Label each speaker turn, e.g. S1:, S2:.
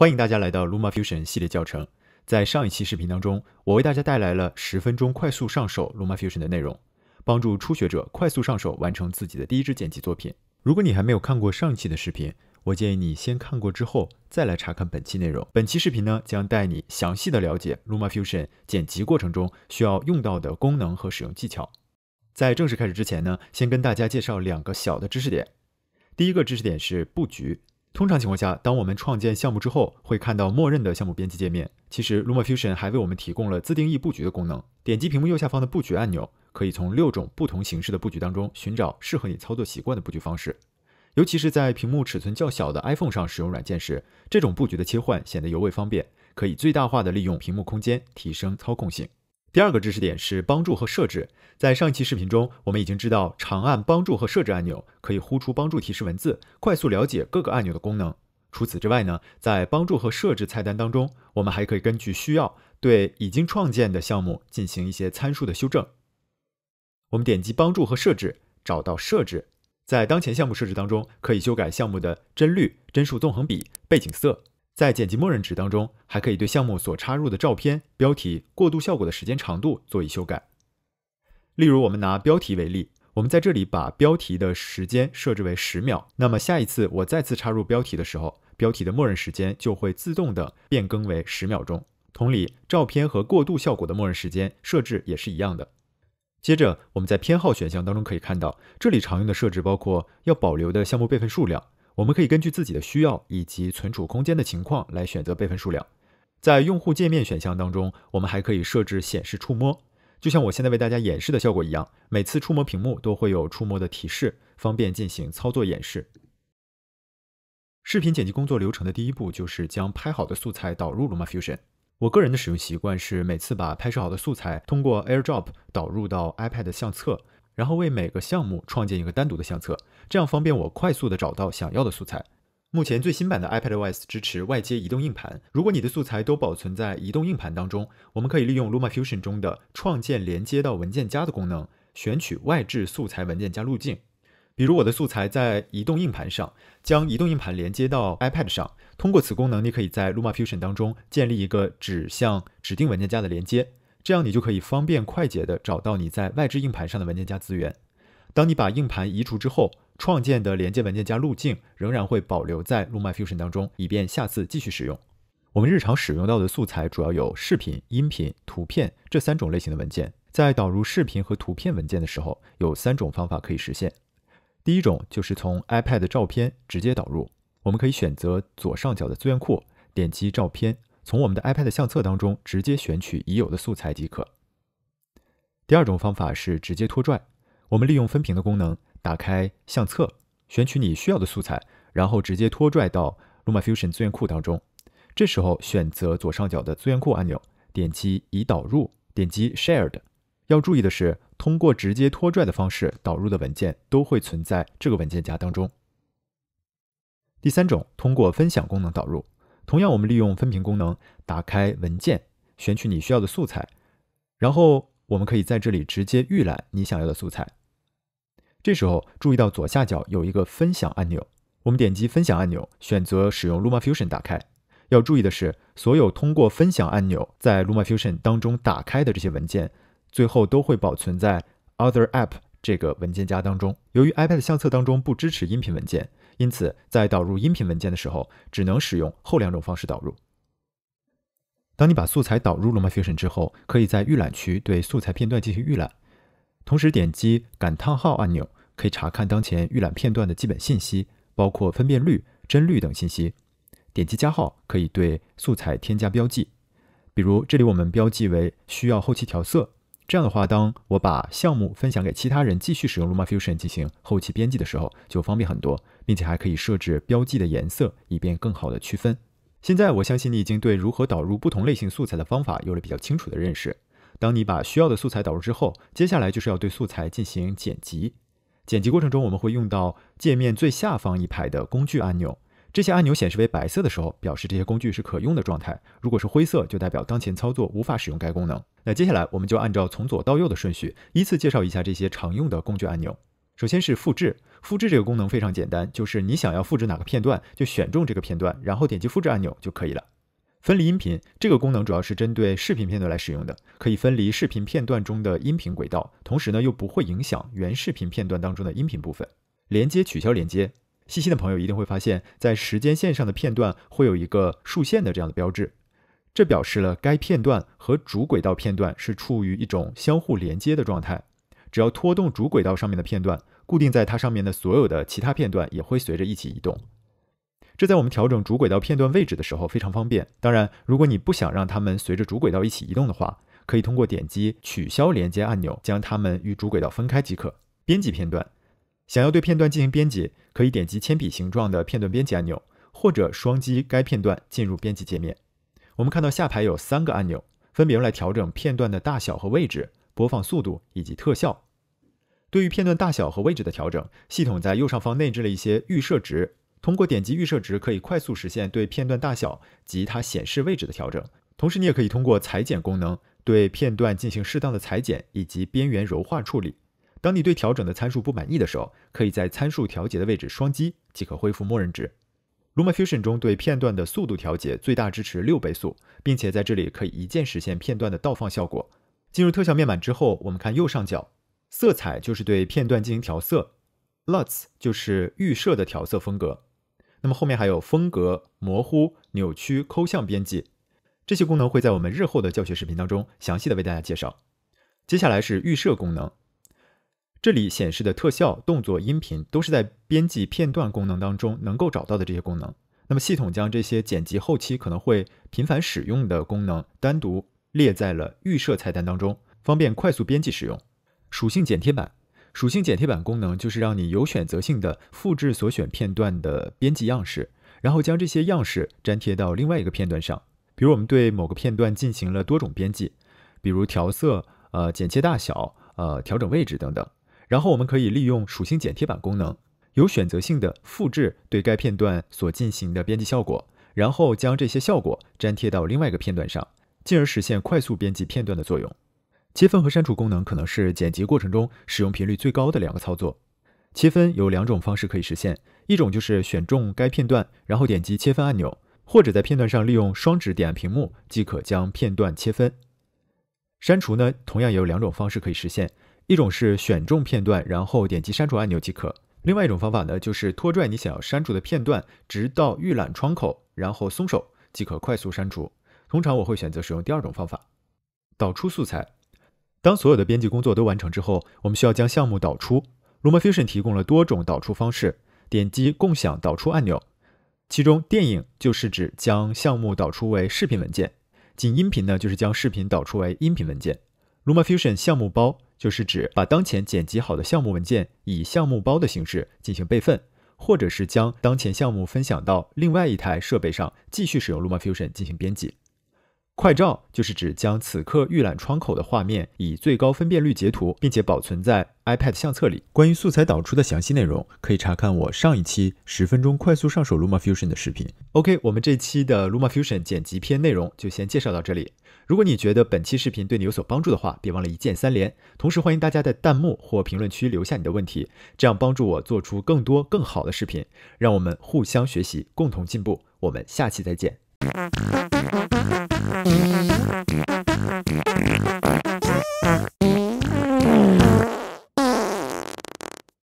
S1: 欢迎大家来到 Lumafusion 系列教程。在上一期视频当中，我为大家带来了十分钟快速上手 Lumafusion 的内容，帮助初学者快速上手完成自己的第一支剪辑作品。如果你还没有看过上一期的视频，我建议你先看过之后再来查看本期内容。本期视频呢，将带你详细的了解 Lumafusion 剪辑过程中需要用到的功能和使用技巧。在正式开始之前呢，先跟大家介绍两个小的知识点。第一个知识点是布局。通常情况下，当我们创建项目之后，会看到默认的项目编辑界面。其实，Luma Fusion 还为我们提供了自定义布局的功能。点击屏幕右下方的布局按钮，可以从六种不同形式的布局当中寻找适合你操作习惯的布局方式。尤其是在屏幕尺寸较小的 iPhone 上使用软件时，这种布局的切换显得尤为方便，可以最大化的利用屏幕空间，提升操控性。第二个知识点是帮助和设置。在上一期视频中，我们已经知道长按帮助和设置按钮可以呼出帮助提示文字，快速了解各个按钮的功能。除此之外呢，在帮助和设置菜单当中，我们还可以根据需要对已经创建的项目进行一些参数的修正。我们点击帮助和设置，找到设置，在当前项目设置当中，可以修改项目的帧率、帧数、纵横比、背景色。在剪辑默认值当中，还可以对项目所插入的照片、标题、过渡效果的时间长度做一修改。例如，我们拿标题为例，我们在这里把标题的时间设置为十秒，那么下一次我再次插入标题的时候，标题的默认时间就会自动的变更为十秒钟。同理，照片和过渡效果的默认时间设置也是一样的。接着，我们在偏好选项当中可以看到，这里常用的设置包括要保留的项目备份数量。我们可以根据自己的需要以及存储空间的情况来选择备份数量。在用户界面选项当中，我们还可以设置显示触摸，就像我现在为大家演示的效果一样，每次触摸屏幕都会有触摸的提示，方便进行操作演示。视频剪辑工作流程的第一步就是将拍好的素材导入 u m Fusion。我个人的使用习惯是每次把拍摄好的素材通过 AirDrop 导入到 iPad 相册。然后为每个项目创建一个单独的相册，这样方便我快速的找到想要的素材。目前最新版的 iPadOS 支持外接移动硬盘，如果你的素材都保存在移动硬盘当中，我们可以利用 LumaFusion 中的创建连接到文件夹的功能，选取外置素材文件夹路径。比如我的素材在移动硬盘上，将移动硬盘连接到 iPad 上，通过此功能，你可以在 LumaFusion 当中建立一个指向指定文件夹的连接。这样你就可以方便快捷地找到你在外置硬盘上的文件夹资源。当你把硬盘移除之后，创建的连接文件夹路径仍然会保留在 Lumafusion 当中，以便下次继续使用。我们日常使用到的素材主要有视频、音频、图片这三种类型的文件。在导入视频和图片文件的时候，有三种方法可以实现。第一种就是从 iPad 的照片直接导入，我们可以选择左上角的资源库，点击照片。从我们的 iPad 相册当中直接选取已有的素材即可。第二种方法是直接拖拽，我们利用分屏的功能打开相册，选取你需要的素材，然后直接拖拽到 LumaFusion 资源库当中。这时候选择左上角的资源库按钮，点击已导入，点击 Shared。要注意的是，通过直接拖拽的方式导入的文件都会存在这个文件夹当中。第三种，通过分享功能导入。同样，我们利用分屏功能打开文件，选取你需要的素材，然后我们可以在这里直接预览你想要的素材。这时候注意到左下角有一个分享按钮，我们点击分享按钮，选择使用 Luma Fusion 打开。要注意的是，所有通过分享按钮在 Luma Fusion 当中打开的这些文件，最后都会保存在 Other App 这个文件夹当中。由于 iPad 相册当中不支持音频文件。因此，在导入音频文件的时候，只能使用后两种方式导入。当你把素材导入了 m f u t i o n 之后，可以在预览区对素材片段进行预览，同时点击感叹号按钮，可以查看当前预览片段的基本信息，包括分辨率、帧率等信息。点击加号，可以对素材添加标记，比如这里我们标记为需要后期调色。这样的话，当我把项目分享给其他人继续使用 Lumafusion 进行后期编辑的时候，就方便很多，并且还可以设置标记的颜色，以便更好的区分。现在，我相信你已经对如何导入不同类型素材的方法有了比较清楚的认识。当你把需要的素材导入之后，接下来就是要对素材进行剪辑。剪辑过程中，我们会用到界面最下方一排的工具按钮。这些按钮显示为白色的时候，表示这些工具是可用的状态；如果是灰色，就代表当前操作无法使用该功能。那接下来，我们就按照从左到右的顺序，依次介绍一下这些常用的工具按钮。首先是复制，复制这个功能非常简单，就是你想要复制哪个片段，就选中这个片段，然后点击复制按钮就可以了。分离音频这个功能主要是针对视频片段来使用的，可以分离视频片段中的音频轨道，同时呢又不会影响原视频片段当中的音频部分。连接、取消连接。细心的朋友一定会发现，在时间线上的片段会有一个竖线的这样的标志，这表示了该片段和主轨道片段是处于一种相互连接的状态。只要拖动主轨道上面的片段，固定在它上面的所有的其他片段也会随着一起移动。这在我们调整主轨道片段位置的时候非常方便。当然，如果你不想让它们随着主轨道一起移动的话，可以通过点击取消连接按钮，将它们与主轨道分开即可。编辑片段。想要对片段进行编辑，可以点击铅笔形状的片段编辑按钮，或者双击该片段进入编辑界面。我们看到下排有三个按钮，分别用来调整片段的大小和位置、播放速度以及特效。对于片段大小和位置的调整，系统在右上方内置了一些预设值，通过点击预设值可以快速实现对片段大小及它显示位置的调整。同时，你也可以通过裁剪功能对片段进行适当的裁剪以及边缘柔化处理。当你对调整的参数不满意的时候，可以在参数调节的位置双击即可恢复默认值。LumaFusion 中对片段的速度调节最大支持六倍速，并且在这里可以一键实现片段的倒放效果。进入特效面板之后，我们看右上角，色彩就是对片段进行调色，LUTs 就是预设的调色风格。那么后面还有风格、模糊、扭曲、抠像、编辑这些功能会在我们日后的教学视频当中详细的为大家介绍。接下来是预设功能。这里显示的特效、动作、音频都是在编辑片段功能当中能够找到的这些功能。那么系统将这些剪辑后期可能会频繁使用的功能单独列在了预设菜单当中，方便快速编辑使用。属性剪贴板，属性剪贴板功能就是让你有选择性的复制所选片段的编辑样式，然后将这些样式粘贴到另外一个片段上。比如我们对某个片段进行了多种编辑，比如调色、呃剪切大小、呃调整位置等等。然后我们可以利用属性剪贴板功能，有选择性的复制对该片段所进行的编辑效果，然后将这些效果粘贴到另外一个片段上，进而实现快速编辑片段的作用。切分和删除功能可能是剪辑过程中使用频率最高的两个操作。切分有两种方式可以实现，一种就是选中该片段，然后点击切分按钮，或者在片段上利用双指点按屏幕即可将片段切分。删除呢，同样也有两种方式可以实现。一种是选中片段，然后点击删除按钮即可。另外一种方法呢，就是拖拽你想要删除的片段，直到预览窗口，然后松手即可快速删除。通常我会选择使用第二种方法。导出素材。当所有的编辑工作都完成之后，我们需要将项目导出。LumaFusion 提供了多种导出方式，点击共享导出按钮。其中电影就是指将项目导出为视频文件，仅音频呢就是将视频导出为音频文件。LumaFusion 项目包。就是指把当前剪辑好的项目文件以项目包的形式进行备份，或者是将当前项目分享到另外一台设备上，继续使用 Lumafusion 进行编辑。快照就是指将此刻预览窗口的画面以最高分辨率截图，并且保存在 iPad 相册里。关于素材导出的详细内容，可以查看我上一期十分钟快速上手 Lumafusion 的视频。OK，我们这期的 Lumafusion 剪辑篇内容就先介绍到这里。如果你觉得本期视频对你有所帮助的话，别忘了一键三连。同时欢迎大家在弹幕或评论区留下你的问题，这样帮助我做出更多更好的视频，让我们互相学习，共同进步。我们下期再见。I'm gonna go get some more.